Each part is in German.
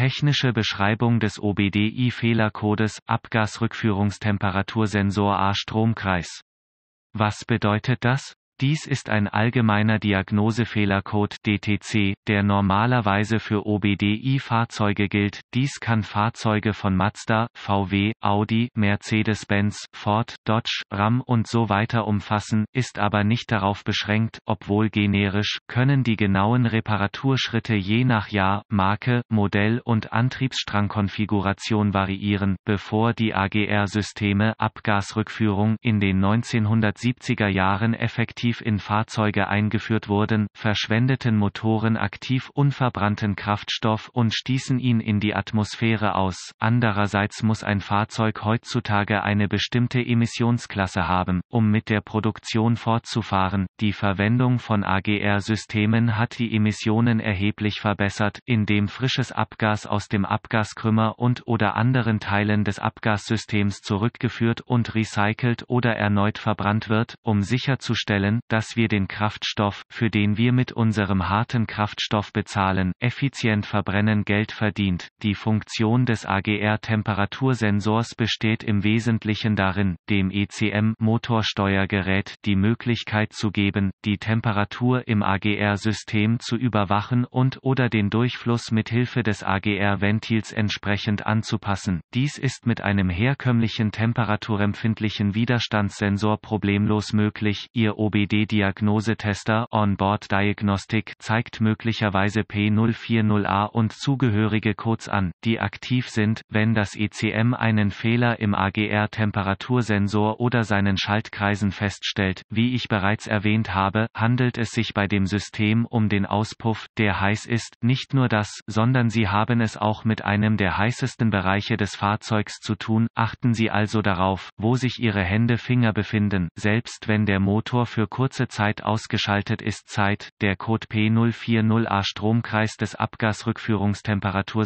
Technische Beschreibung des OBDI-Fehlercodes Abgasrückführungstemperatursensor A-Stromkreis. Was bedeutet das? Dies ist ein allgemeiner Diagnosefehlercode DTC, der normalerweise für OBDI-Fahrzeuge gilt. Dies kann Fahrzeuge von Mazda, VW, Audi, Mercedes-Benz, Ford, Dodge, Ram und so weiter umfassen, ist aber nicht darauf beschränkt, obwohl generisch, können die genauen Reparaturschritte je nach Jahr, Marke, Modell und Antriebsstrangkonfiguration variieren, bevor die AGR-Systeme Abgasrückführung in den 1970er Jahren effektiv aktiv in Fahrzeuge eingeführt wurden, verschwendeten Motoren aktiv unverbrannten Kraftstoff und stießen ihn in die Atmosphäre aus. Andererseits muss ein Fahrzeug heutzutage eine bestimmte Emissionsklasse haben, um mit der Produktion fortzufahren. Die Verwendung von AGR-Systemen hat die Emissionen erheblich verbessert, indem frisches Abgas aus dem Abgaskrümmer und oder anderen Teilen des Abgassystems zurückgeführt und recycelt oder erneut verbrannt wird, um sicherzustellen, erkennen, dass wir den Kraftstoff, für den wir mit unserem harten Kraftstoff bezahlen, effizient verbrennen Geld verdient. Die Funktion des AGR-Temperatursensors besteht im Wesentlichen darin, dem ECM-Motorsteuergerät die Möglichkeit zu geben, die Temperatur im AGR-System zu überwachen und oder den Durchfluss mithilfe des AGR-Ventils entsprechend anzupassen. Dies ist mit einem herkömmlichen temperaturempfindlichen Widerstandssensor problemlos möglich. Ihr OB IBD-Diagnosetester Onboard Diagnostic zeigt möglicherweise P040A und zugehörige Codes an, die aktiv sind, wenn das ECM einen Fehler im AGR-Temperatursensor oder seinen Schaltkreisen feststellt. Wie ich bereits erwähnt habe, handelt es sich bei dem System um den Auspuff, der heiß ist. Nicht nur das, sondern Sie haben es auch mit einem der heißesten Bereiche des Fahrzeugs zu tun. Achten Sie also darauf, wo sich Ihre Hände Finger befinden, selbst wenn der Motor für kurze Zeit ausgeschaltet ist Zeit, der Code P040A Stromkreis des abgasrückführungstemperatur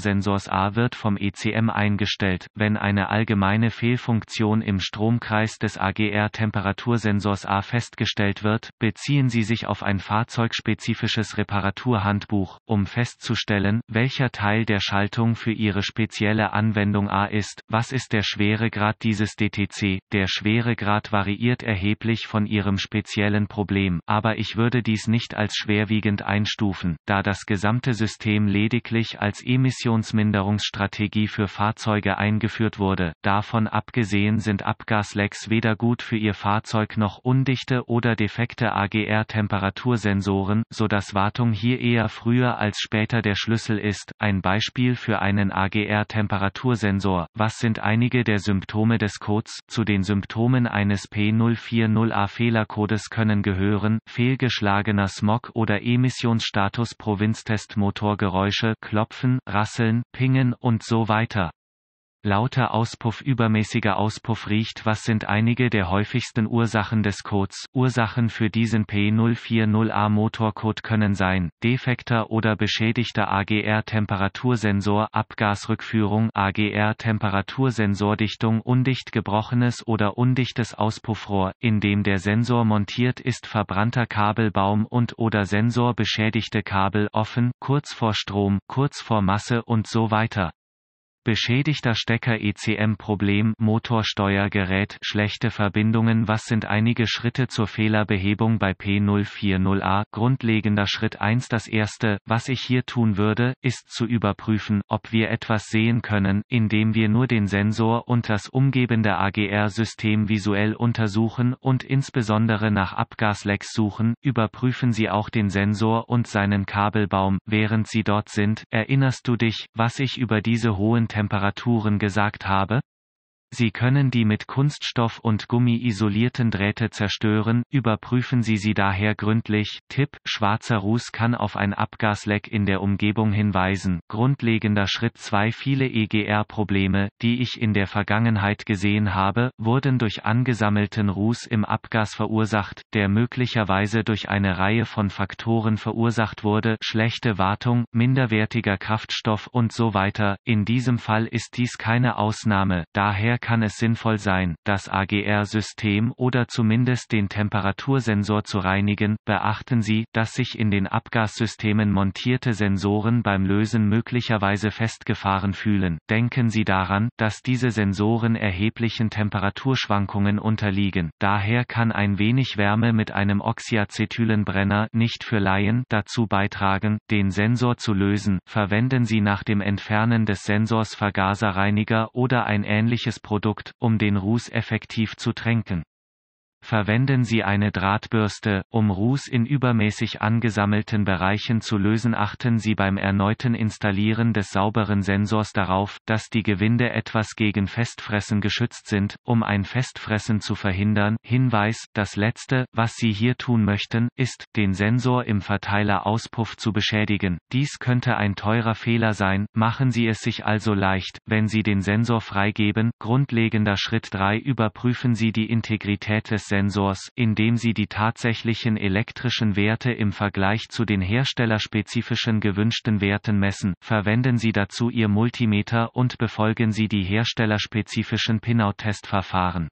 A wird vom ECM eingestellt, wenn eine allgemeine Fehlfunktion im Stromkreis des AGR-Temperatursensors A festgestellt wird, beziehen Sie sich auf ein fahrzeugspezifisches Reparaturhandbuch, um festzustellen, welcher Teil der Schaltung für Ihre spezielle Anwendung A ist, was ist der Schweregrad dieses DTC, der Schweregrad variiert erheblich von Ihrem speziellen strukturellen Problem, aber ich würde dies nicht als schwerwiegend einstufen, da das gesamte System lediglich als Emissionsminderungsstrategie für Fahrzeuge eingeführt wurde. Davon abgesehen sind Abgaslecks weder gut für Ihr Fahrzeug noch undichte oder defekte AGR-Temperatursensoren, so dass Wartung hier eher früher als später der Schlüssel ist. Ein Beispiel für einen AGR-Temperatursensor. Was sind einige der Symptome des Codes? Zu den Symptomen eines P040A-Fehlercodes können können gehören, fehlgeschlagener Smog oder Emissionsstatus Provinztestmotorgeräusche Klopfen, Rasseln, Pingen und so weiter. Lauter Auspuff Übermäßiger Auspuff riecht Was sind einige der häufigsten Ursachen des Codes? Ursachen für diesen P040A Motorcode können sein, defekter oder beschädigter AGR-Temperatursensor, Abgasrückführung, AGR-Temperatursensordichtung, undicht gebrochenes oder undichtes Auspuffrohr, in dem der Sensor montiert ist, verbrannter Kabelbaum und oder Sensor beschädigte Kabel offen, kurz vor Strom, kurz vor Masse und so weiter. Beschädigter Stecker ECM-Problem Motorsteuergerät schlechte Verbindungen Was sind einige Schritte zur Fehlerbehebung bei P040A? Grundlegender Schritt 1 Das erste, was ich hier tun würde, ist zu überprüfen, ob wir etwas sehen können, indem wir nur den Sensor und das umgebende AGR-System visuell untersuchen und insbesondere nach Abgaslecks suchen. Überprüfen Sie auch den Sensor und seinen Kabelbaum, während Sie dort sind. Erinnerst du dich, was ich über diese hohen Temperaturen gesagt habe? Sie können die mit Kunststoff und Gummi isolierten Drähte zerstören, überprüfen Sie sie daher gründlich. Tipp, schwarzer Ruß kann auf ein Abgasleck in der Umgebung hinweisen. Grundlegender Schritt 2 Viele EGR-Probleme, die ich in der Vergangenheit gesehen habe, wurden durch angesammelten Ruß im Abgas verursacht, der möglicherweise durch eine Reihe von Faktoren verursacht wurde, schlechte Wartung, minderwertiger Kraftstoff und so weiter. In diesem Fall ist dies keine Ausnahme, daher kann es sinnvoll sein, das AGR-System oder zumindest den Temperatursensor zu reinigen. Beachten Sie, dass sich in den Abgassystemen montierte Sensoren beim Lösen möglicherweise festgefahren fühlen. Denken Sie daran, dass diese Sensoren erheblichen Temperaturschwankungen unterliegen. Daher kann ein wenig Wärme mit einem Oxyacetylenbrenner nicht für Laien dazu beitragen, den Sensor zu lösen. Verwenden Sie nach dem Entfernen des Sensors Vergaserreiniger oder ein ähnliches Produkt Produkt, um den Ruß effektiv zu tränken. Verwenden Sie eine Drahtbürste, um Ruß in übermäßig angesammelten Bereichen zu lösen. Achten Sie beim erneuten Installieren des sauberen Sensors darauf, dass die Gewinde etwas gegen Festfressen geschützt sind, um ein Festfressen zu verhindern. Hinweis, das Letzte, was Sie hier tun möchten, ist, den Sensor im Verteilerauspuff zu beschädigen. Dies könnte ein teurer Fehler sein, machen Sie es sich also leicht, wenn Sie den Sensor freigeben. Grundlegender Schritt 3 Überprüfen Sie die Integrität des Leistungssensors, indem sie die tatsächlichen elektrischen Werte im Vergleich zu den herstellerspezifischen gewünschten Werten messen, verwenden sie dazu ihr Multimeter und befolgen sie die herstellerspezifischen Pinout-Testverfahren.